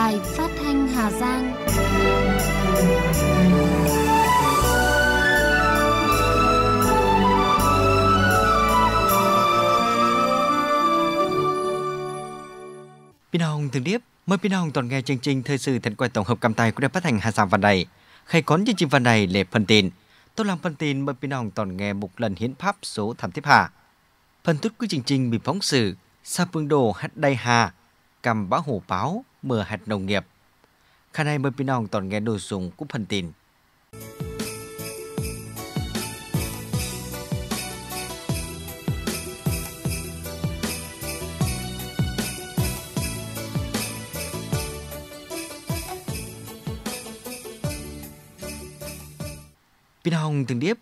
Đài Phát thanh Hà Giang. Pin Hồng thường điệp, mời Pin Hồng toàn nghe chương trình thời sự thần quay tổng hợp cầm tay của Đài Phát thanh Hà Giang vào này. Khai con chương trình văn này để phân tin. Tôi làm phân tin mời Pin Hồng toàn nghe một lần hiến pháp số thảm tiếp hạ. Phần tốt của chương trình bị phóng sự Sa Phương Đồ Hát Đài Hà, Cầm Bá Hồ Báo, mưa hạt nông nghiệp. Khả này mới pinong toàn nghe nội dung cũng phần tin. Pinong từng điếp,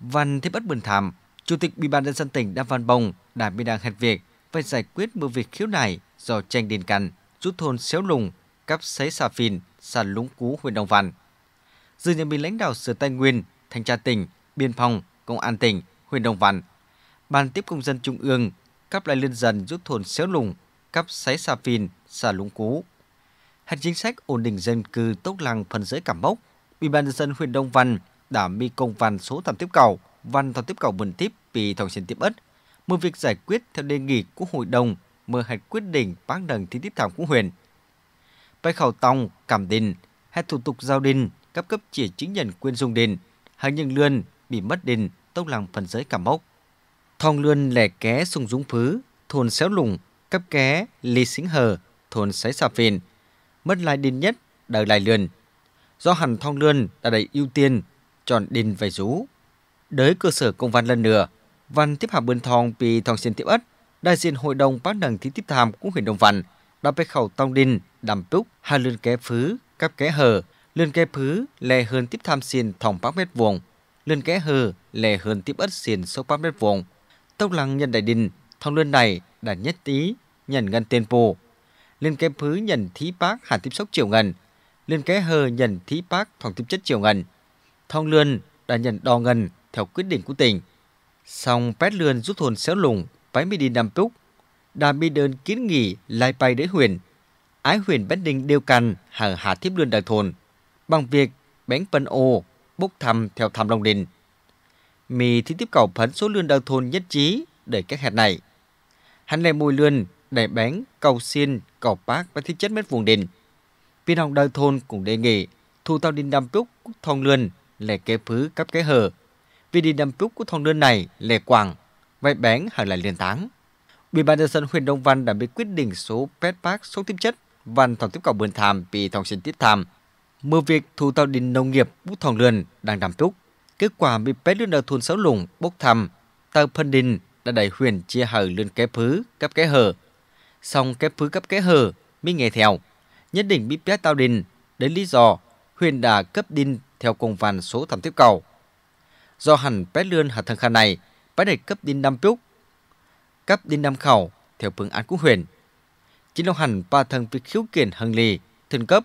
Văn Thế Bất Bình Thảm, Chủ tịch Ủy ban nhân dân tỉnh Đàm Văn Bồng đã bị đang hẹn việc phải giải quyết một việc khiếu nại do tranh điền cằn giúp thôn Xéo Lùng, Cắp xấy Xà Phìn, xã Lũng Cú, huyện Đồng Văn. Dự nhận bị lãnh đạo Sở tây nguyên, Thanh tra tỉnh, Biên phòng, Công an tỉnh, huyện Đồng Văn, Ban tiếp công dân Trung ương cấp lại liên dân giúp thôn Xéo Lùng, cắp xấy Xà Phìn, xã Lũng Cú. Hành chính sách ổn định dân cư tốc làng phần dưới Cảm Mốc, Ủy ban nhân dân huyện Đông Văn đã mi công văn số tạm tiếp cầu, văn tạm tiếp cầu buồn tiếp vì thông xin tiếp ất, một việc giải quyết theo đề nghị của hội đồng mơ hạch quyết định bán đần thì tiếp thảm cũng huyền. Bài khẩu tòng, cảm đình, hay thủ tục giao đình, cấp cấp chỉ chứng nhận quyền dùng đình, hay nhân lươn bị mất đình, tốc làng phần giới cảm mốc. Thong lươn lẻ ké sung dũng phứ, thôn xéo lùng, cấp ké lì xính hờ, thôn xáy xà phiền. Mất lại đình nhất, đời lại lươn. Do hẳn thong lươn đã đầy ưu tiên, chọn đình về rú. Đới cơ sở công văn lần nữa, văn tiếp hạ bươn thong vì thong xin tiếp ất, đại diện Hội đồng Bán đảng Thí tiếp Tham của huyện Đồng Văn, đã bê khẩu Tông Đinh, Đàm Túc, hai Lươn Ké Phứ, Cáp Ké Hờ, Lươn Ké Phứ, Lè Hơn Tiếp Tham Xìn Thòng Bác Mét Vuông, Lươn Ké Hờ, Lè Hơn Tiếp Ất Xìn Sốc Bác Mét Vuông, Tốc Lăng Nhân Đại Đình, Thòng Lươn Này, đã Nhất tí Nhận Ngân tiền Pù, Lươn Ké Phứ Nhận Thí Bác Hàn Tiếp Sốc triệu Ngân, Lươn Ké Hờ Nhận Thí Bác Thòng Tiếp Chất triệu Ngân, Thòng Lươn đã nhận đo ngân theo quyết định của tỉnh. xong Pét Lươn rút thôn xéo lùng đi 75 phút. đà mi Đơn kiến nghị lại bay đến huyền, Ái huyền Bến đinh đeo cành hàng hạ thiếp lươn đại thôn bằng việc bén phân ô bốc thăm theo thăm Long Đình. Mì thì tiếp cầu phấn số lươn đại thôn nhất trí để các hạt này. Hắn lại mùi lươn để bén cầu xin cầu bác và thiết chất mét vùng đình. Viên hồng đại thôn cũng đề nghị thu tao đình đam phúc thông lươn lẻ kế phứ cấp kế hờ, Vì đình đam phúc của thông lươn này lẻ quảng vay bén hàng lại liên táng. Ủy ban nhân dân huyện Đông Văn đã bị quyết định số pet park số tiếp chất văn thòng tiếp cầu bươn thàm vì thòng xin tiếp thàm. Mưa việc thu tàu đình nông nghiệp bút thòng lươn đang đàm túc. Kết quả bị pet lươn đầu thôn sáu lùng bốc thầm. Tàu phân đình đã đẩy huyện chia hở lươn kế phứ cấp kế hở. Xong kế phứ cấp kế hở mới nghe theo. Nhất định bị pet tàu đình đến lý do huyện đã cấp đình theo công văn số thầm tiếp cầu. Do hẳn pet lươn hạt thân khan này phải đề cấp đến năm Phúc, cấp đến năm Khẩu theo phương án của huyện. Chỉ long hành ba thân việc khiếu kiện hằng lì, thân cấp.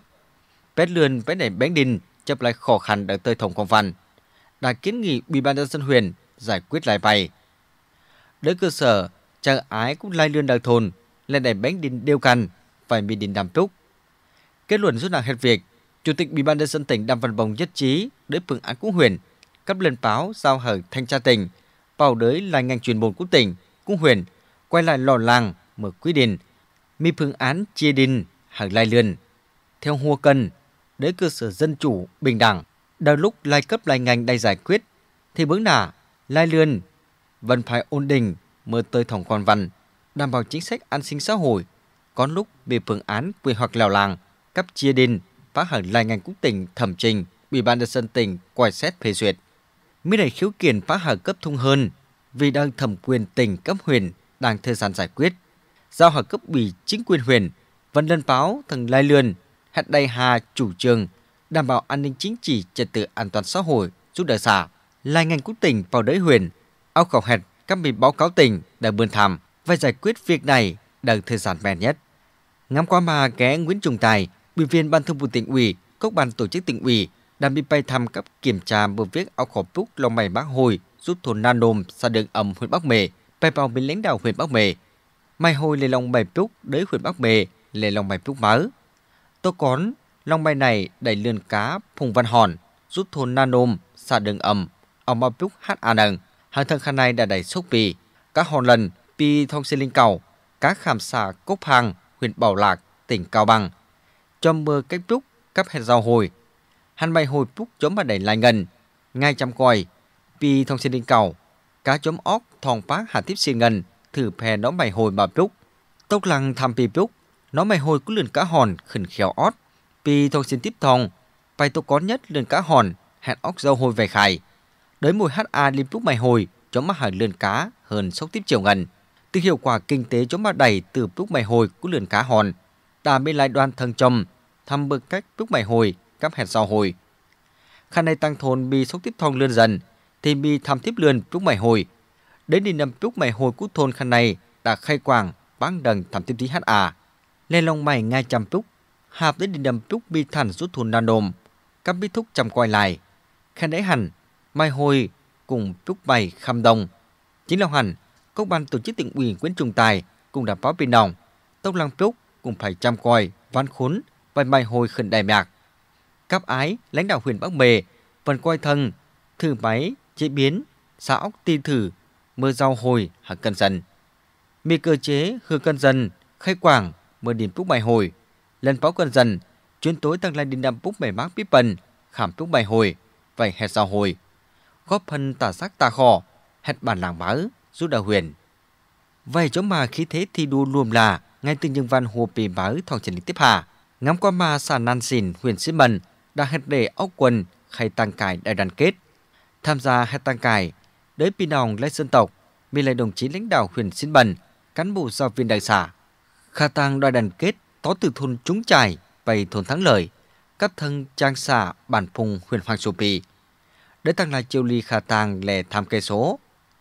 Bé lươn bé này bán đinh chấp lại khó khăn đã tới thống công văn. Đã kiến nghị Ủy ban nhân dân huyện giải quyết lại vậy. đối cơ sở, chàng ái cũng lai lươn đặc thôn lên đẩy bán đinh đều cần phải bị đinh đàm trúc. Kết luận rút nặng hết việc, Chủ tịch Ủy ban nhân dân tỉnh Đàm Văn Bồng nhất trí đối phương án của huyện cấp lên báo giao hở thanh tra tỉnh vào đới là ngành truyền môn của tỉnh, của huyền quay lại lò làng mở quy định, mi phương án chia đình hàng lai lươn. Theo hua cần, để cơ sở dân chủ, bình đẳng, đôi lúc lai cấp lai ngành đầy giải quyết, thì bướng đả, lai lươn, vẫn phải ổn định mở tới thòng con văn, đảm bảo chính sách an sinh xã hội, có lúc bị phương án quy hoạch lèo làng, cấp chia đình, phá hẳn lai ngành quốc tỉnh thẩm trình, Ủy ban nhân dân tỉnh quay xét phê duyệt mới đẩy khiếu kiện phá hà cấp thông hơn vì đang thẩm quyền tỉnh cấp huyện đang thời gian giải quyết. Giao hà cấp ủy chính quyền huyện, Vân Lân Báo, thằng Lai Lươn, hạt đầy hà chủ trương đảm bảo an ninh chính trị trật tự an toàn xã hội giúp đỡ xã lai ngành của tỉnh vào đới huyện ao khẩu hẹt các bị báo cáo tỉnh đã bươn thảm và giải quyết việc này đang thời gian bèn nhất ngắm qua mà ké nguyễn trùng tài ủy viên ban thường vụ tỉnh ủy các ban tổ chức tỉnh ủy Đàm bị bay thăm cấp kiểm tra bờ viết áo khổ phúc lòng mày bác hồi giúp thôn Nan Nôm xa đường ẩm huyện Bắc Mề, bay vào bên lãnh đạo huyện Bắc Mề. Mai hồi lê lòng bài phúc đới huyện Bắc Mề, lê lòng bài phúc mớ. Tô cón, lòng bài này đầy lươn cá phùng văn hòn, giúp thôn Nan Nôm xa đường ẩm, ông bao phúc hát à nâng. Hàng thân khăn này đã đầy xúc bì, các hòn lần, pi thông xe linh cầu, các khảm xà cốc hàng, huyện Bảo Lạc, tỉnh Cao Bằng. trong mưa cách phúc, cấp hẹn giao hồi, hành bay hồi phút chấm bà đầy lại ngân, ngay chăm coi, pi thông xin đinh cầu, cá chấm óc thòn phát hạ tiếp xin ngân, thử phe nó mày hồi bà trúc, tốc lăng tham pi trúc, nó mày hồi cứ lượn cá hòn khẩn khéo ót, pi thông xin tiếp thòng, bay tô có nhất lượn cá hòn, hẹn óc dâu hồi về khai đới mùi ha liêm trúc mày hồi, chấm mà hải lượn cá hơn sốc tiếp chiều ngân từ hiệu quả kinh tế chống bà đẩy từ lúc mày hồi của lượn cá hòn. Đà bên lại đoàn thần trầm, thăm bực cách lúc mày hồi, cắp hẹt sau hồi. Khăn này tăng thôn bị xúc tiếp thong lươn dần, thì bị tham tiếp lươn trúc mày hồi. Đến đi nằm trúc mày hồi cút thôn khăn này đã khai quảng bán đần tham tiếp tí hát à. Lên lòng mày ngay chăm trúc, hạp đến đi nằm trúc bị thản rút thôn nan đồm, cắp bi thúc chăm quay lại. Khăn đáy hẳn, mai hồi cùng trúc mày khăm đồng. Chính là hẳn, các ban tổ chức tỉnh ủy Nguyễn Trung Tài cùng đảm báo bình đồng, tốc lăng trúc cùng phải chăm coi, văn khốn vài mai hồi khẩn đại mạc. Cáp Ái, lãnh đạo huyện Bắc Mề, phần Quai Thân, Thử Máy, Chế Biến, Xã Ốc Ti Thử, Mơ Rau Hồi, hạt Cần Dần. Mì cơ chế Hư Cần Dần, Khai Quảng, Mơ Điểm Phúc Bài Hồi, Lần Báo Cần Dần, Chuyến tối tăng lên đình đam Phúc Bài Mác Bí Bần, Khảm Phúc Bài Hồi, vầy Hẹt Rau Hồi, góp phần tả sắc tà khỏ, hẹt bản làng báo, giúp đà huyền. Vậy chỗ mà khí thế thi đua luồm là ngay từ những văn hồ bì báo thọ trần lý tiếp hà ngắm qua mà xà nan xìn huyền sĩ mần đã hết để óc quần khai tăng cải đại đoàn kết. Tham gia khai tăng cải, đới pin đồng lấy dân tộc, mình lại đồng chí lãnh đạo huyền Xin Bần, cán bộ giáo viên đại xã. Khai tăng đại đoàn kết tó từ thôn Trúng Trải về thôn Thắng Lợi, các thân trang xã bản phùng huyền Hoàng Sù Pì. Đới tăng là chiêu ly khai tăng lẻ tham cây số,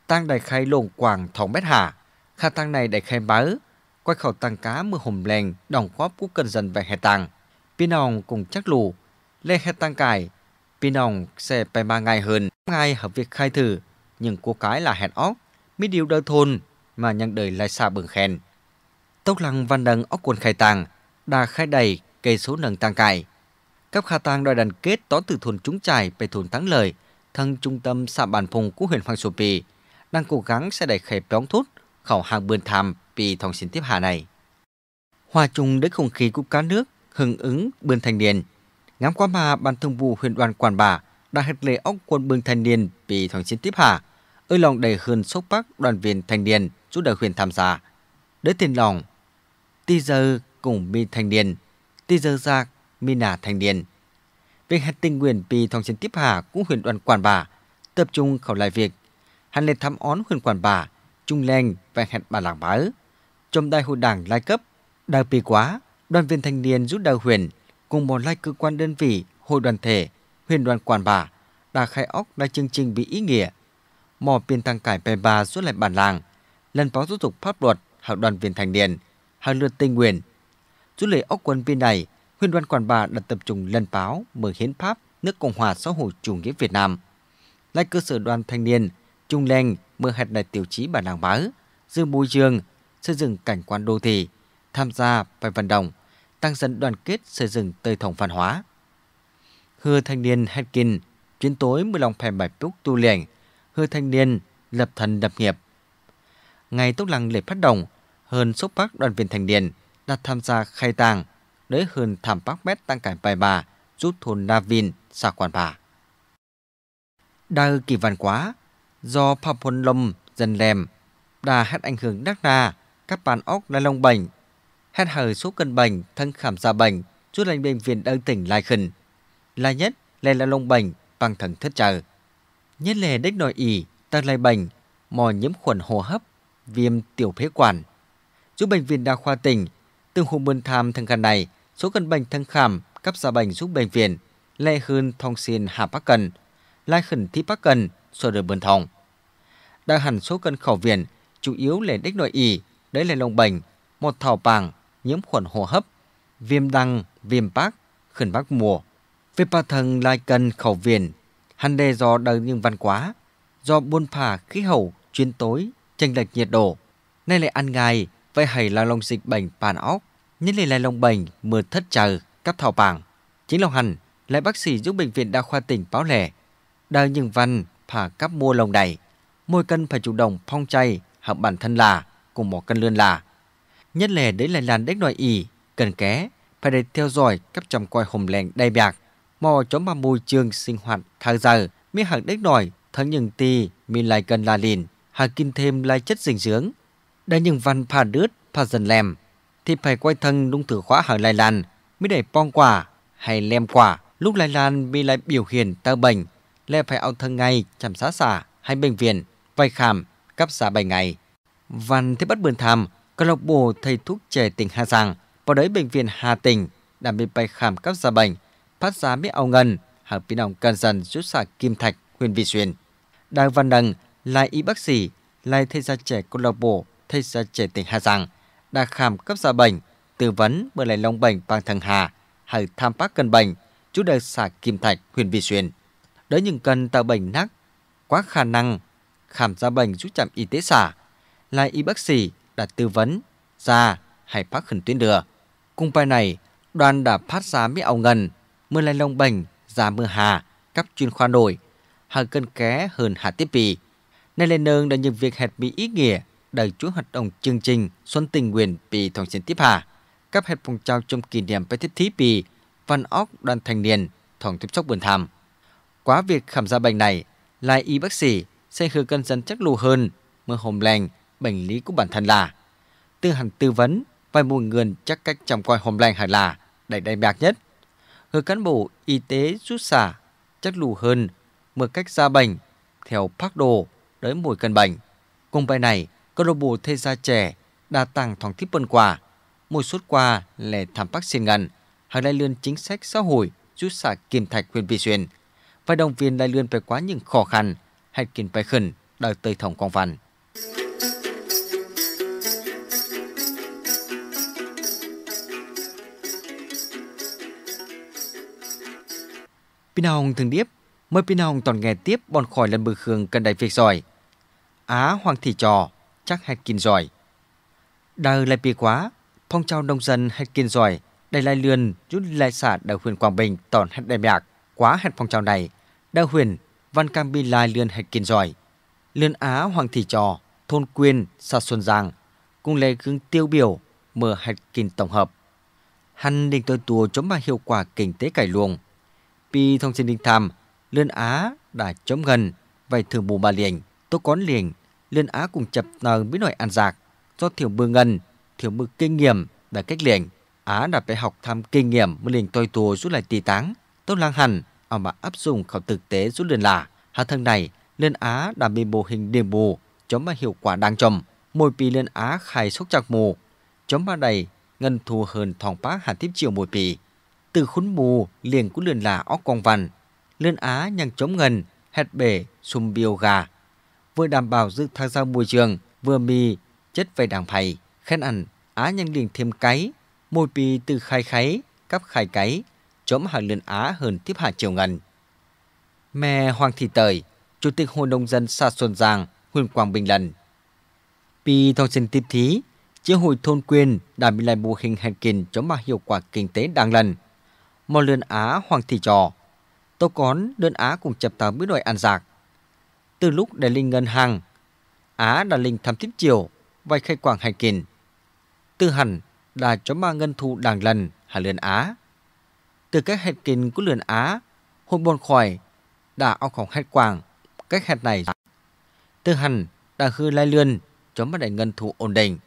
tăng đại khai lộn quảng thòng bét hạ, khai tăng này đại khai báo, quay khẩu tăng cá mưa hùm lèn đồng góp của cân dân về hè tăng. Pin cùng chắc lù, lên Hẹt Tăng Cải, Pinong sẽ phải 3 ngày hơn. Ngày hợp việc khai thử, nhưng cô cái là hẹn óc, mới điều đỡ thôn mà nhân đời lại xa bừng khen. Tốc lăng văn đằng óc quân khai tàng, đã khai đầy cây số nâng tăng cải. các kha tàng đòi đàn kết tỏ từ thôn trúng trải về thôn thắng lời, thân trung tâm xã bản phùng của huyện Hoàng Sô Pì, đang cố gắng sẽ đẩy khẹp bóng thút khẩu hàng bươn tham vì thòng xin tiếp hạ này. Hòa chung đến không khí của cá nước, hưởng ứng bươn thanh niên, ngắm qua mà ban thường vụ huyện đoàn Quản Bà đã hẹn lễ ốc quân bương thanh niên vì thoáng chiến tiếp hạ, ơi lòng đầy hơn sốc bắc đoàn viên thanh niên giúp đỡ huyện tham gia. đỡ tiền lòng, ti giờ cùng mi thanh niên, ti giờ ra mi nà thanh niên. Việc hẹn tình nguyện vì thoáng chiến tiếp hạ cũng huyện đoàn Quản Bà tập trung khảo lại việc hắn lên thăm ón huyện Quản Bà, Trung lên và hẹn bà làng bá trong đại hội đảng lai cấp, đào bì quá, đoàn viên thanh niên giúp đào huyện cùng một lai cơ quan đơn vị, hội đoàn thể, huyện đoàn quản bà đã khai óc đa chương trình vì ý nghĩa. Mò biên thăng cải bè bà suốt lại bản làng, lần báo giáo dục pháp luật học đoàn viên thành niên, hàng lượt tình nguyện. Chú lễ ốc quân viên này, huyện đoàn quản bà đã tập trung lần báo mở hiến pháp nước Cộng hòa xã hội chủ nghĩa Việt Nam. Lại cơ sở đoàn thanh niên, trung lên mở hạt đại tiểu chí bản làng báo, giữ môi trường, xây dựng cảnh quan đô thị, tham gia và vận động tăng dần đoàn kết xây dựng tơi thổng văn hóa. Hứa thanh niên Hedkin chuyến tối mười lòng phèm bài túc tu luyện hứa thanh niên lập thần lập nghiệp. Ngày tốt lăng lễ phát động, hơn số bác đoàn viên thành niên đã tham gia khai tàng, đấy hơn thảm bác mét tăng cải bài bà, rút thôn Na Vin, xa quản bà. Đa kỳ văn quá, do Phạm Huân Lâm, dần Lèm, đà hát ảnh hưởng đắc đà, các bàn óc đã lông bệnh hẹn hờ số cân bành thân khảm gia bành chút lành bệnh viện đơn tỉnh lai khẩn lai nhất lè là lông bành bằng thần thất chờ nhất lè đích nội ỉ tăng lai bành mò nhiễm khuẩn hô hấp viêm tiểu phế quản giúp bệnh viện đa khoa tỉnh từng hùng bơn tham thân khăn này số cân bành thân khảm cấp gia bành giúp bệnh viện lệ hơn thông xin hà bắc cần lai khẩn thi bắc cần sơ đời bơn thòng đa hẳn số cân khẩu viện chủ yếu là đích nội ỉ đấy là lông bành một thảo bằng nhiễm khuẩn hô hấp, viêm đăng, viêm bác, khẩn bác mùa. Về bà thần lai cần khẩu viền, hắn đề do đời nhưng văn quá, do buôn phà khí hậu, chuyến tối, tranh lệch nhiệt độ. Nay lại ăn ngày, vậy hãy là lòng dịch bệnh bàn óc, nhất là lòng bệnh mưa thất chờ, cắp thảo bảng. Chính lòng hẳn, lại bác sĩ giúp bệnh viện đa khoa tỉnh báo lẻ. Đời nhưng văn, phà cắp mua lòng đầy, môi cân phải chủ động phong chay, hợp bản thân là, cùng một cân lươn là. Nhất là đấy là làn đếch nội ỉ, cần ké, phải để theo dõi các chồng coi hồng lèn đầy bạc, mò chống mà môi trường sinh hoạt thang giờ, mi hạc đếch nổi, thân những tì, mi lại cần là lìn, hà kinh thêm lại chất dinh dưỡng. Đã những văn phà đứt, phà dần lèm, thì phải quay thân đung thử khóa hở lại làn, mới để pong quả hay lem quả. Lúc lại làn bị lại biểu hiện tơ bệnh, lẽ phải ao thân ngay chăm xá xả hay bệnh viện, vay khám, cấp xả 7 ngày. Văn thế bắt bươn tham, Câu lạc bộ thầy thuốc trẻ tỉnh Hà Giang vào đấy bệnh viện Hà tĩnh đã bị bay khám các gia bệnh, phát giá miếng ao ngân, hàng pin đồng cần dần rút xả kim thạch, huyền vị xuyên. Đào Văn Đằng là y bác sĩ, là thầy gia trẻ câu lạc bộ thầy gia trẻ tỉnh Hà Giang đã khám cấp gia bệnh, tư vấn bởi lại long bệnh bằng thằng Hà, hay tham bác cân bệnh, chú được xả kim thạch, huyền vị xuyên. Đấy những cần tạo bệnh nát quá khả năng khám gia bệnh giúp trạm y tế xã, là y bác sĩ đã tư vấn ra hay phát khẩn tuyến đưa. Cùng bài này, đoàn đã phát ra mỹ ảo ngần, mưa lai lông bành, ra mưa hà, cấp chuyên khoa nổi, hàng cân ké hơn hạ tiếp bì. nên lên nương đã nhận việc hẹt bị ý nghĩa đầy chuỗi hoạt động chương trình Xuân Tình Nguyện Bì Thòng Chiến Tiếp Hà. Các hẹt phong trao trong kỷ niệm bài thiết thí bì văn óc đoàn thành niên thòng tiếp xúc buồn thảm. Quá việc khám ra bệnh này, lại y bác sĩ sẽ hứa cân dân chắc lù hơn, mưa hồng lành, bệnh lý của bản thân là tư hành tư vấn và mùi người chắc cách chăm coi hôm nay hay là đầy đầy bạc nhất. Hứa cán bộ y tế rút xả chất lù hơn một cách ra bệnh theo phác đồ tới mùi cân bệnh. Cùng bài này, câu lạc bộ thê gia trẻ đa tăng thòng tiếp bần quà, mùi suốt qua lệ thảm bác xin ngân, hàng lại lươn chính sách xã hội rút xả kiềm thạch huyện vị xuyên và đồng viên lại lươn về quá những khó khăn hay kiến bài khẩn đời tới thổng quang văn. Pinahong thường điếp, mời Pinahong toàn nghe tiếp bọn khỏi lần bư khương cần đại việc giỏi. Á hoàng thị trò, chắc hạt kinh giỏi. Đời lại bì quá, phong trào nông dân hạt kinh giỏi, đầy lai lươn rút lại xả đào huyền Quảng Bình toàn hạt đại mạc, quá hạt phong trào này, đào huyền, văn cam bi lai lươn hạt kinh giỏi. Lươn Á hoàng thị trò, thôn quyên, xã xuân giang, cùng lấy gương tiêu biểu, mở hạt kinh tổng hợp. hành định tôi tùa chống bà hiệu quả kinh tế cải luồng, Pi thông xin đinh tham, lươn á đã chống gần, vậy thử bù bà liền, tố cón liền, lươn á cùng chập nờ bí nội ăn giạc, do thiểu bư ngân, thiểu bư kinh nghiệm đã cách liền, á đã phải học tham kinh nghiệm mới liền tôi tù rút lại tì táng, tốt lang hẳn, ở mà áp dụng khảo thực tế rút liền là, hạ thân này, lươn á đã bị bộ hình điểm bù, chống mà hiệu quả đang trầm, mỗi pi lươn á khai sốc chặt mù, chống mà đầy, ngân thù hơn thòng phá hạt tiếp chiều mỗi pi từ khốn mù liền cũng lườn là óc quang văn, lươn á nhằng chống ngần, hẹt bể, sum biêu gà. Vừa đảm bảo giữ thang ra môi trường, vừa mì, chất về đàng phầy, khen ăn, á nhằng liền thêm cái, môi bì từ khai kháy, cắp khai cái, chống hàng lươn á hơn tiếp hạ triều ngần. Mẹ Hoàng Thị Tời, Chủ tịch Hội nông dân xã Xuân Giang, huyện Quảng Bình lần. pì thông xin tiếp thí, chế hội thôn quyền đã bị lại mô hình hành kinh chống mặt hiệu quả kinh tế đang lần mò lươn á hoàng thị trò. tô cón đơn á cùng chập tàu bữa đòi ăn giạc. Từ lúc để linh ngân hàng, á đã linh thăm tiếp chiều, vay khai quảng hải kìn. Từ hẳn là cho ma ngân thu đàng lần hà lươn á. Từ các hẹt kìn của lươn á, hôn bồn khỏi, đã ao khổng hẹt quảng, cách hẹt này. Từ hẳn đã hư lai lươn, cho ma đại ngân thu ổn định,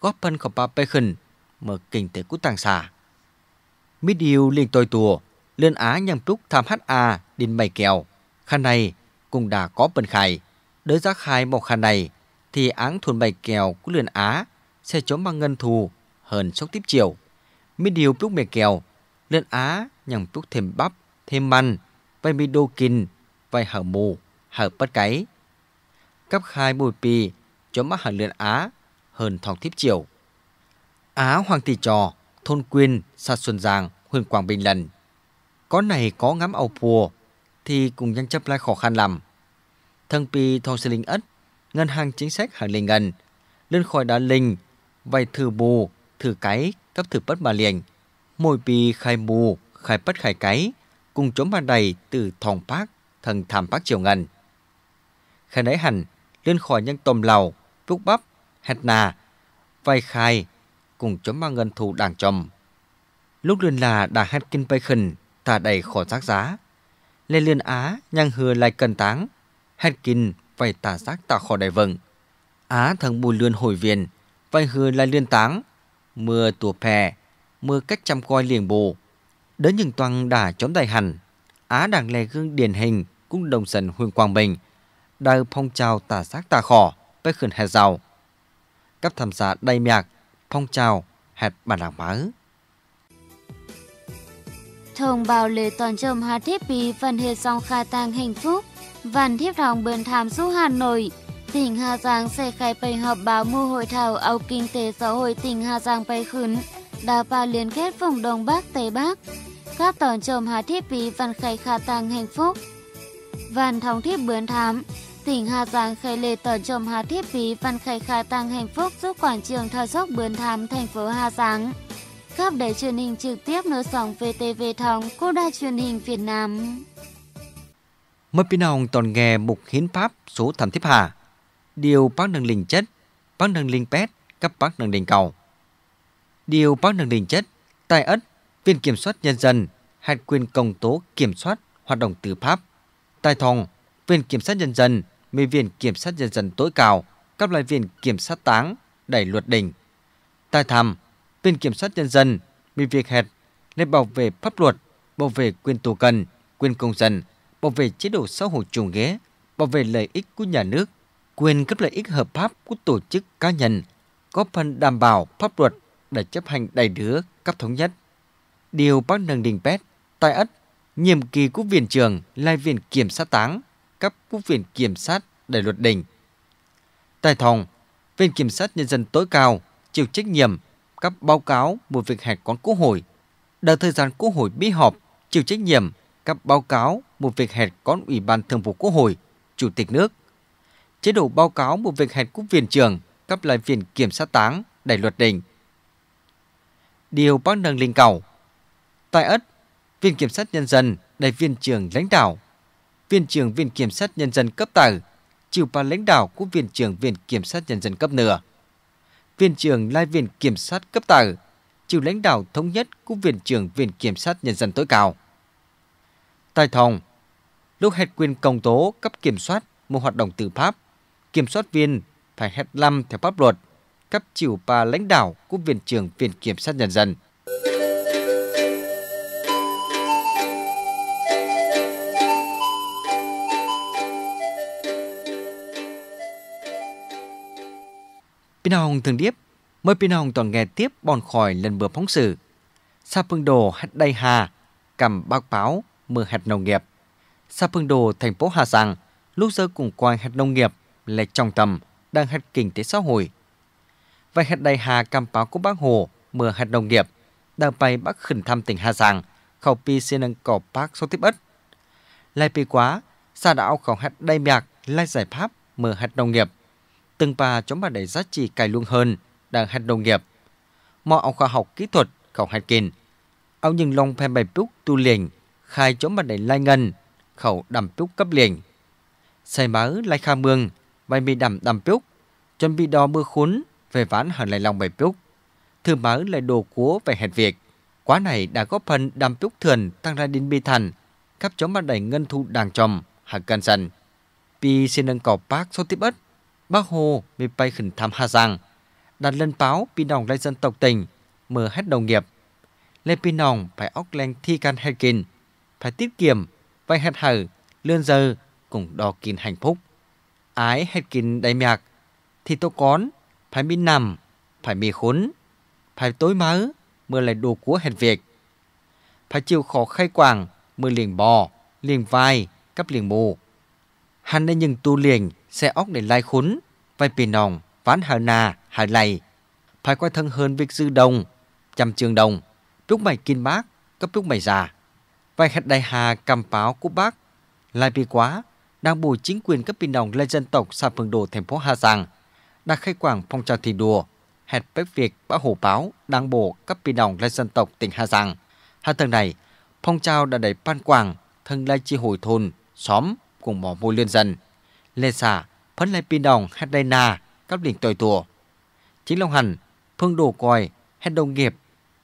góp phần của bà Bacon mở kinh tế của tàng xà. Mít điều liền tôi tùa, lên á nhằm trúc tham hát à đến mày kèo. Khăn này cũng đã có bần khai. Đới giác khai một khăn này thì áng thuần bày kèo của lươn á sẽ chống bằng ngân thù hơn sốc tiếp chiều. Mít điều trúc mày kèo, lên á nhằm trúc thêm bắp, thêm măn, vài mi đô kinh, vay hở mù, hở bất cái. Cấp khai bùi pì, chống mắc hở lươn á hơn thòng tiếp chiều. Á hoàng tỷ trò, thôn Quyên, xã Xuân Giang, huyện Quảng Bình lần. Có này có ngắm ao pùa thì cùng nhân chấp lại khó khăn lắm. Thân pi thô sinh linh ất, ngân hàng chính sách hàng linh ngân, lên khỏi đá linh, vay thử bù, thử cái, cấp thử bất mà liền. Môi pi khai mù, khai bất khai cái, cùng chống bàn đầy từ thòng park, thần tham park triều ngân. Khai nấy hẳn, lên khỏi nhân tôm lầu, vúc bắp, hạt nà, vay khai, cùng chống mang ngân thù đảng trầm. Lúc lươn là đà hát kinh bay khẩn, thả đầy khổ giác giá. Lê lươn á, nhang hừa lại cần táng. Hát kinh, vay tả giác tả khổ đầy vầng. Á thằng bùi lươn hồi viền, vay hừa lại lươn táng. Mưa tùa pè, mưa cách chăm coi liền bù. Đến những toàn đà chống đại hẳn, á đảng lè gương điển hình cũng đồng sần huyền quang bình. Đà phong trào tả giác tả khổ, bay khẩn hẹt giàu. cấp tham gia đầy mạc, phong trào hạt bản làng máu. Thông báo lễ toàn trầm Hà Thiết Bì phần hệ song kha tang hạnh phúc, văn thiếp ròng bên tham số Hà Nội, tỉnh Hà Giang sẽ khai bày họp báo mua hội thảo ao kinh tế xã hội tỉnh Hà Giang bày khẩn, đào ba liên kết vùng Đông Bắc Tây Bắc. Các toàn trầm Hà Thiết Bì văn khai kha tang hạnh phúc. Văn thống thiếp bướn thám, Tỉnh Hà Giang khai lê tờ trộm Hà Thiết Phí văn khai khai tăng hạnh phúc giúp quảng trường thao dốc bươn thám thành phố Hà Giang. Khắp đài truyền hình trực tiếp nối sóng VTV Thống, cô đài truyền hình Việt Nam. Mới pin hồng toàn nghề mục hiến pháp số thẩm thiếp hà. Điều bác nâng linh chất, bác nâng linh pét, cấp bác nâng linh cầu. Điều bác nâng linh chất, tài ất, viên kiểm soát nhân dân, hạt quyền công tố kiểm soát hoạt động tư pháp. Tài thòng, viên kiểm soát nhân dân, mê viện kiểm sát nhân dân tối cao, các loại viện kiểm sát táng, đẩy luật đình, Tài thăm, viện kiểm sát nhân dân, mê việc hẹt, lên bảo vệ pháp luật, bảo vệ quyền tù cần, quyền công dân, bảo vệ chế độ xã hội chủ nghĩa, bảo vệ lợi ích của nhà nước, quyền các lợi ích hợp pháp của tổ chức cá nhân, góp phần đảm bảo pháp luật để chấp hành đầy đứa cấp thống nhất. Điều bác nâng đình pet, tại ất, nhiệm kỳ của viện trưởng lai viện kiểm sát táng cấp của Viện Kiểm sát Đại luật đỉnh. Tại thòng Viện Kiểm sát Nhân dân tối cao chịu trách nhiệm cấp báo cáo một việc hạch quán quốc hội. Đợt thời gian quốc hội bí họp chịu trách nhiệm cấp báo cáo một việc hạch con Ủy ban Thường vụ Quốc hội, Chủ tịch nước. Chế độ báo cáo một việc hạch quốc viện trưởng cấp lại Viện Kiểm sát táng Đại luật đình Điều bác nâng linh cầu Tại ất, Viện Kiểm sát Nhân dân, đại viên trưởng lãnh đạo viên trưởng Viện Kiểm sát Nhân dân cấp tỉnh, chịu ban lãnh đạo của Viện trưởng Viện Kiểm sát Nhân dân cấp nửa. Viện trưởng Lai Viện Kiểm sát cấp tỉnh, chịu lãnh đạo thống nhất của Viện trưởng Viện Kiểm sát Nhân dân tối cao. Tài phòng, lúc hết quyền công tố cấp kiểm soát một hoạt động tư pháp, kiểm soát viên phải hết lâm theo pháp luật cấp chịu bà lãnh đạo của Viện trưởng Viện Kiểm sát Nhân dân. Pinong thường điếp, mới Pinong toàn nghe tiếp bòn khỏi lần bữa phóng sự. Sa phương đồ hạt đầy hà, cầm bác báo, mưa hạt nông nghiệp. Sa phương đồ thành phố Hà Giang, lúc giờ cùng coi hạt nông nghiệp là trọng tâm đang hạt kinh tế xã hội. Và hạt đầy hà cầm báo của bác Hồ, mưa hạt nông nghiệp, đang bay bác khẩn thăm tỉnh Hà Giang, khẩu pi xin nâng cổ bác số tiếp ất. Lại pi quá, xa đảo khẩu hạt đầy miạc lai giải pháp mở hạt nông nghiệp từng bà chống bà đẩy giá trị cài luôn hơn đang hạt nông nghiệp. Mọ ông khoa học kỹ thuật khẩu hạt kinh Áo nhưng long phèm bày bút tu liền, khai chống bà đẩy lai ngân, khẩu đầm bút cấp liền. Xây máu lai kha mương, vay bị đầm đầm bút chuẩn bị đo mưa khốn về ván hẳn lại lòng bày bút Thư máu lại đồ cúa về hẹn việc. Quá này đã góp phần đầm bút thường tăng ra đến bi thành cấp chống bà đẩy ngân thu đàng tròm, hạt cân dần Pi xin nâng cọp bác số tiếp ất Bác Hồ về bay khẩn thăm Hà Giang, đặt lên báo pin đồng lai dân tộc tỉnh, mở hết đồng nghiệp. Lên pin đồng phải óc lên thi can hay kinh, phải tiết kiệm, vay hết hở, lươn giờ, cùng đò kín hạnh phúc. Ái hết kín đầy mạc, thì tôi con, phải minh nằm, phải mì khốn, phải tối mớ, mưa lại đồ của hết việc. Phải chịu khó khai quảng, mưa liền bò, liền vai, cấp liền mù. Hắn nên những tu liền, xe óc để lai khốn, vay pì nòng, ván hờ nà, hờ lầy. Phải coi thân hơn việc dư đồng, chăm trường đồng, lúc mày kinh bác, cấp lúc mày già. Vài hạt đại hà cầm báo của bác, lại bị quá, đang bù chính quyền cấp bình nòng lên dân tộc xã phường đồ thành phố Hà Giang, đã khai quảng phong trào thi đua, hẹn bếp việc bác hồ báo đang bộ cấp bình nòng lên dân tộc tỉnh Hà Giang. Hà tuần này, phong trào đã đẩy ban quảng thân lai chi hồi thôn, xóm cùng mỏ môi liên dân. Lê xã phấn lên pin đồng hạt đầy nà, các đỉnh tồi tùa. Chính Long hành, phương đồ còi, hạt đồng nghiệp,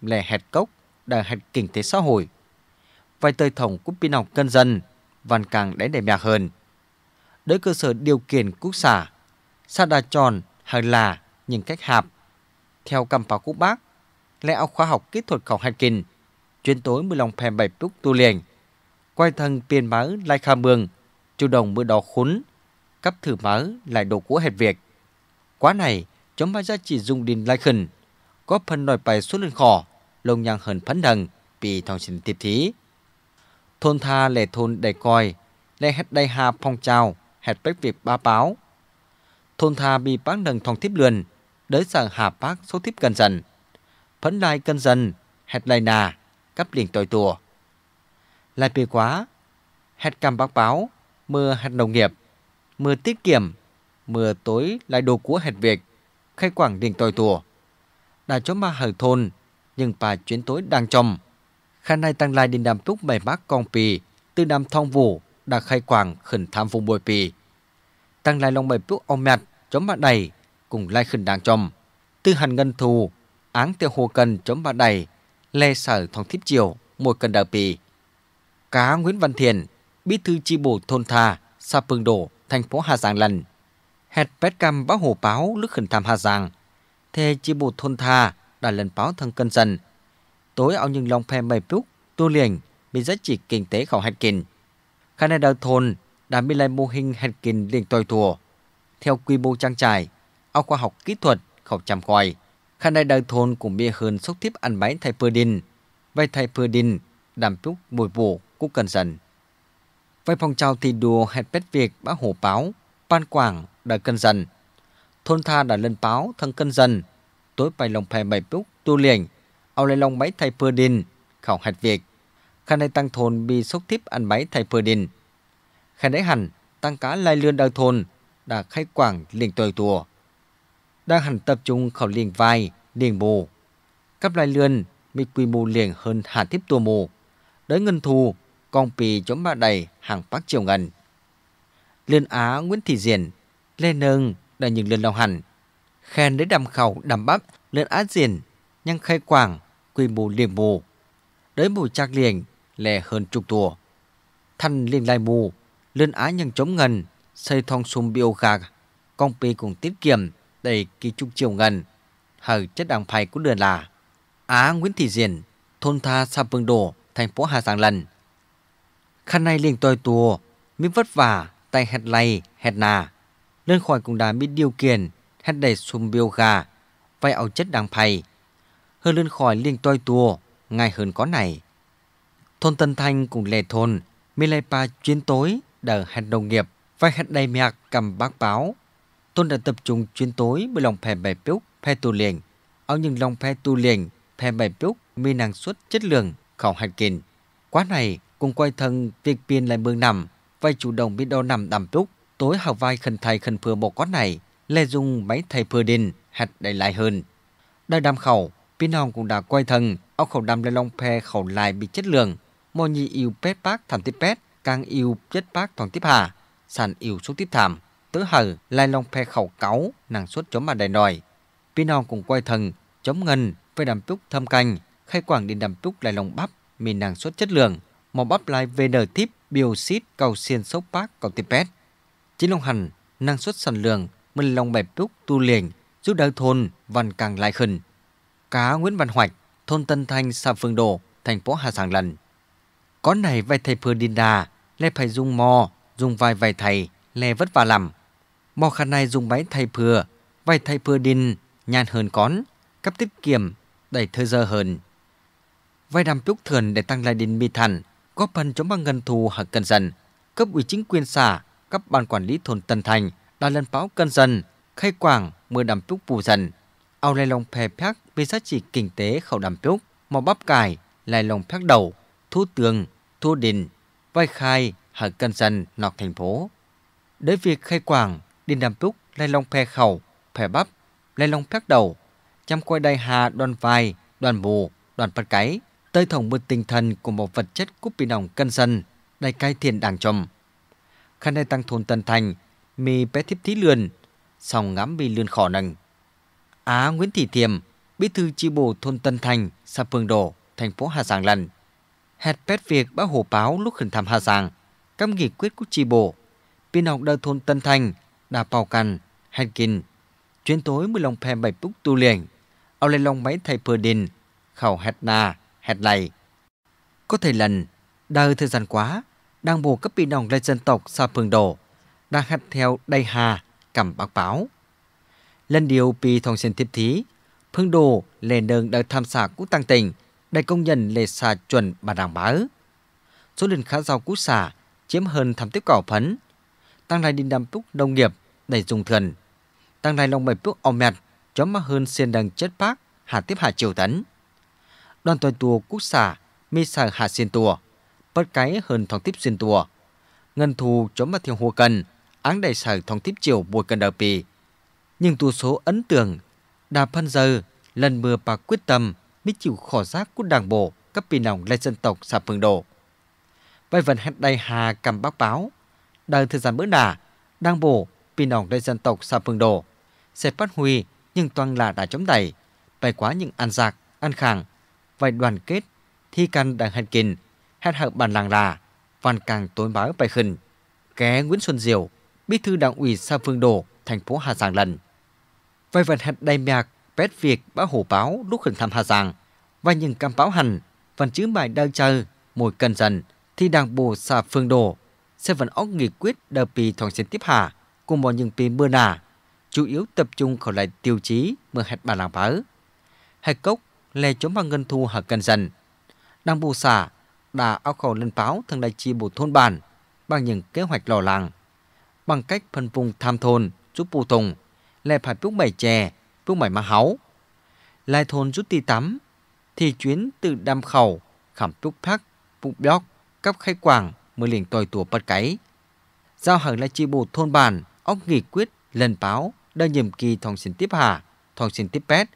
lẻ hạt cốc, đà hạt kinh tế xã hội. Vài tơi thổng cúp pin đồng cân dân, văn càng đánh đẹp nhạc hơn. Đối cơ sở điều kiện quốc xã, sa đà tròn, hờ là, những cách hạp. Theo cầm phá cúc bác, lẽ áo khoa học kỹ thuật khổng hạt kinh, chuyến tối mười lòng phèm bảy phút tu liền. Quay thân tiền báo lai kha mường, chủ đồng mưa đỏ khốn cấp thử mớ lại đồ cũ hệt việc. Quá này, chống mai ra chỉ dùng đình lai khẩn, có phần nổi bài xuất lên khó, lông nhang hần phấn đần, bị thòng sinh tiếp thí. Thôn tha lệ thôn đầy coi, lệ hết đầy hà phong trào, hết bách việc ba báo. Thôn tha bị bác đần thòng tiếp lườn, đới sàng hà bác số tiếp gần dần. Phấn lai cân dần, hết lai nà, cấp liền tội tùa. Lại bị quá, hết cầm bác báo, mưa hết nông nghiệp, mưa tiết kiệm, mưa tối lại đồ của hệt việc, khai quảng đình tòi tùa. Đã cho mà hờ thôn, nhưng bà chuyến tối đang trồng. Khả nay tăng lai đình đàm túc mày bác con pì, từ đàm thong vụ đã khai quảng khẩn tham vùng bồi pì. Tăng lai lòng bày bước ông mẹt, chống bà đầy, cùng lai khẩn đang trồng. Từ hành ngân thù, áng tiêu hồ cần chống bà đầy, lê sở thong thiếp chiều, mồi cần đờ pì. Cá Nguyễn Văn Thiền, bí thư chi bộ thôn thà, xa phương đổ, thành phố Hà Giang lần. Hẹt bét cam báo hồ báo lúc khẩn tham Hà Giang. thề chi bụt thôn tha đã lần báo thân cân dần. Tối ao nhưng lòng phe mây búc, tu liền, bị giá trị kinh tế khẩu hạt kinh. Khá này đào thôn đã bị lại mô hình hạt kinh liền tòi thùa. Theo quy mô trang trải, ao khoa học kỹ thuật khảo chăm khoai. Khá này đào thôn cũng bị hơn sốc tiếp ăn bánh thay pơ đinh. Vậy thay pơ đinh, đảm búc bồi bổ cũng cần dần với phong trào thi đua hẹn bét việc bác hồ báo, ban quảng đã cân dần. Thôn tha đã lên báo thân cân dần, tối bài lòng phè bảy bút tu liền, ao lấy lòng máy thay pơ đình khảo hẹn việc. Khả này tăng thôn bị sốc tiếp ăn máy thay pơ đình Khả đấy hẳn, tăng cá lai lươn đào thôn, đã khai quảng liền tồi tùa. Đang hẳn tập trung khảo liền vai, liền bù. Cấp lai lươn, mi quy mô liền hơn hạ tiếp tùa mù. Đới ngân thù con pì chống ba đầy hàng bắc triều ngân Liên Á Nguyễn Thị Diền, Lê Nương là những liên lao hẳn. Khen đến đầm khẩu đầm bắp liên á diền, nhăng khai quảng, quy mù liềm mù. Đới mù chạc liền, lè hơn chục tùa. Thanh liền lai mù, liên á nhân chống ngân xây thong sum biêu gạc, con pì cũng tiết kiệm, đầy kỳ trúc triều ngân Hờ chất đằng phai của đường là Á Nguyễn Thị Diền, thôn tha xa vương đồ, thành phố Hà Giang lần khăn này liền tòi tùa, mi vất vả, tay hẹt lay, hẹt nà. Lên khỏi cũng đã biết điều kiện, hẹt đầy xùm biêu gà, vay ảo chất đang pay. Hơn lên khỏi liền tòi tùa, ngài hơn có này. Thôn Tân Thanh cùng lè thôn, mi lây pa chuyến tối, đờ hẹt đồng nghiệp, vay hẹt đầy mạc cầm bác báo. Tôn đã tập trung chuyến tối bởi lòng phè bài biếu, phè tù liền. Áo những lòng phè tù liền, phè bài biếu, mi năng suất chất lượng, khảo hạt kìn. Quá này, cùng quay thân việc biên lại mương nằm, vai chủ động biết đo nằm đầm túc, tối hào vai khẩn thầy khẩn phừa bộ có này, lê dùng máy thầy phừa đình, hạt đầy lại hơn. Đai đam khẩu, pin hồng cũng đã quay thân, áo khẩu đam lên long phe khẩu lại bị chất lượng, mò nhi yêu pet bác thảm tiếp pet, càng yêu chất bác toàn tiếp hà, sàn yêu số tiếp thảm, tứ hờ lai long phe khẩu cáu, năng suất chống mà đầy nòi. Pin hồng cũng quay thân, chống ngân, với đàm túc thâm canh, khai quảng đến đàm túc lại lòng bắp, mì năng suất chất lượng mò bắp lai VN tiếp xít cầu xiên sốc bác cầu bét Chính Long Hành, năng suất sản lượng, mình lòng bẹp đúc tu liền, giúp đỡ thôn văn càng lại khẩn. Cá Nguyễn Văn Hoạch, thôn Tân Thanh, xã Phương Đồ, thành phố Hà Giang lần. Có này vai thầy Phưa Đin Đà, lê phải dùng mò, dùng vài vài thầy, lê vất vả lầm Mò khăn này dùng máy thầy phừa vai thầy phừa Đin, nhàn hơn con cấp tiết kiệm, đầy thời giờ hơn. Vai đàm trúc thường để tăng lại đình mi thành góp phần chống băng ngân thù hàng cân dân. Cấp ủy chính quyền xã, cấp ban quản lý thôn Tân Thành đã lần báo cân dân, khai quảng mưa đầm túc bù dần. Ao lai lòng phè phác về giá trị kinh tế khẩu đầm túc mò bắp cải, lai lòng phác đầu, thu tường, thu đình, vai khai, hàng cân dân nọc thành phố. Đến việc khai quảng, đi đầm túc lai lòng phè khẩu, phè bắp, lai lòng phác đầu, chăm coi đại hà đoàn vai, đoàn mù đoàn phát cái, tới thống một tinh thần của một vật chất cúp bị nòng cân dân, đầy cai thiền đàng trầm. Khăn này tăng thôn tân thành, mì bé thiếp thí lườn, sòng ngắm bị lươn khỏ nâng. Á Nguyễn Thị Thiềm, bí thư chi bộ thôn Tân Thành, xã Phương Đổ, thành phố Hà Giang lần. Hẹt bét việc bác hồ báo lúc khẩn thăm Hà Giang, các nghị quyết của chi bộ, biên học đời thôn Tân Thành, đà bào cằn, hẹt kinh. Chuyến tối mười lòng phèm bảy búc tu liền, ao lên lòng máy thầy phờ đình, khảo hẹt nà, hẹt này. Có thể lần, đời thời gian quá, đang bù cấp bị nòng lên dân tộc xa phường đổ, đang hát theo đầy hà, cầm bác báo. Lần điều bị thông xin tiếp thí, phương đồ lề đường đời tham xã cũng tăng tình, đầy công nhân lề xà chuẩn bà đảng bá Số lượng khá rau cú xả chiếm hơn thảm tiếp cỏ phấn. Tăng này đi đam túc nông nghiệp, đầy dùng thần Tăng này lòng bày bước ong mẹt, chó mắc hơn xiên đằng chết bác, hà tiếp hà triều tấn đoàn toàn tùa quốc xã mi sàng hạ xin tùa, bất cái hơn thòng tiếp xin tùa. Ngân thù chống mặt thiêu hùa cần, án đại sở thòng tiếp chiều bùi cần đợi bì. Nhưng tù số ấn tượng, đà phân giờ, lần mưa bà quyết tâm mới chịu khổ giác của đảng bộ cấp bì nòng lên dân tộc xã phương đồ. Vậy vẫn hẹn đầy hà cầm báo báo, đang thời gian bữa nà đảng bộ bì nòng lên dân tộc xã phương đồ, sẽ phát huy nhưng toàn là đã chống đẩy, bày quá những ăn giặc, ăn khàng, và đoàn kết thi căn đảng hành kinh hạt hợp bản làng là văn càng tối báo bài khẩn ké Nguyễn Xuân Diệu bí thư đảng ủy xã Phương Đồ thành phố Hà Giang lần vài vận hạt đầy mạc bét việc bão hồ báo lúc khẩn thăm Hà Giang và những cam báo hành phần chữ bài đang chờ mùi cần dần thì đảng bộ xã Phương Đồ sẽ vẫn óc nghị quyết đờ pì thòng xin tiếp hà cùng bọn những pì mưa nà chủ yếu tập trung khỏi lại tiêu chí mưa hạt bản làng báo hạt cốc lè chống bằng ngân thu hở cần dần. Đang bù xả, đã áo khẩu lên báo thường đại chi bộ thôn bản bằng những kế hoạch lò làng. Bằng cách phân vùng tham thôn, giúp bù tùng, lè phải búc mẩy chè, búc mẩy má háu. Lai thôn rút ti tắm, thì chuyến từ đam khẩu, khảm búc thắc, bụng bóc cấp khai quảng mới liền tòi tùa bắt cái. Giao hàng lại chi bộ thôn bản, óc nghị quyết, lần báo, đa nhiệm kỳ thòng xin tiếp hà, thòng xin tiếp pét,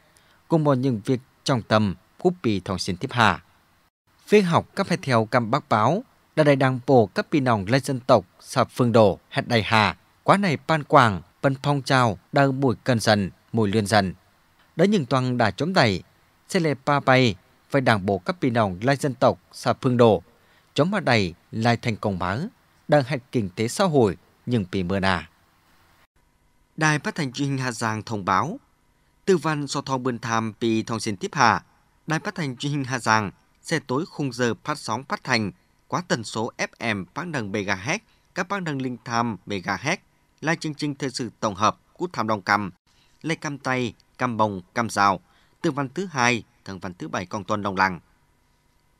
cùng một những việc trong tâm cúp bì thong xin tiếp hạ. Việc học cấp phải theo cam bác báo đã đại đăng bổ cấp bì nòng lên dân tộc sạp phương đổ hết đầy hà quá này pan quảng bần phong trào đang mùi cần dần mùi lươn dần đã những toàn đã chống đẩy xe lệ ba bay phải đảng bộ cấp bì nòng lai dân tộc sạp phương đổ chống mà đầy lai thành công báo đang hạch kinh tế xã hội nhưng bị mưa nà. Đài phát thanh truyền hình Hà Giang thông báo, tư văn so thong bươn tham vì thong xin tiếp hạ. Đài phát thanh truyền hình Hà Giang sẽ tối khung giờ phát sóng phát thanh quá tần số FM phát nâng MHz, các phát nâng linh tham MHz là chương trình thời sự tổng hợp của tham đồng cầm, lê cam tay, cam bồng, cam rào, tư văn thứ hai, thần văn thứ bảy còn tuần đồng lặng.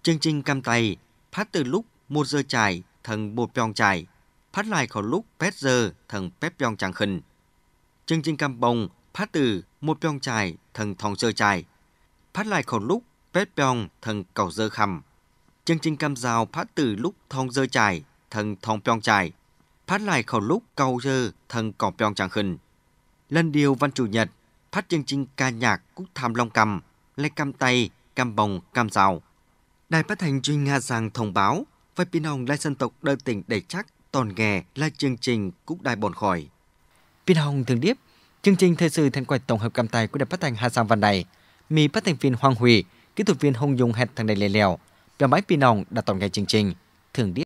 Chương trình cam tay phát từ lúc 1 giờ trải thần bột pyong trải, phát lại khỏi lúc 8 giờ thần pep pyong chẳng khẩn. Chương trình cam bồng phát từ một Mopyong chài thần Thong Sơ chài Phát lại khẩu lúc Pet Pyong thần Cầu Dơ Khầm. Chương trình cam giao phát từ lúc Thong Dơ chài thần Thong Pyong chài Phát lại khẩu lúc Cầu Dơ thần Cầu Pyong chẳng Khinh. Lần điều văn chủ nhật phát chương trình ca nhạc Cúc Tham Long Cầm, Lê Cam Tay, Cam Bồng, Cam rào Đài phát thanh truyền Nga rằng thông báo, và Pinong hồng lai dân tộc đơn tình đầy chắc, toàn nghề là chương trình Cúc Đài bồn khỏi. Pinong thường điệp Chương trình thời sự thành quả tổng hợp cầm tay của đài phát thanh Hà Giang Văn Đài, mỹ phát thanh viên Hoàng Huy, kỹ thuật viên Hồng Dung hẹn thằng này lề Lèo, và máy pin nòng đã tổng ngày chương trình, thưởng đi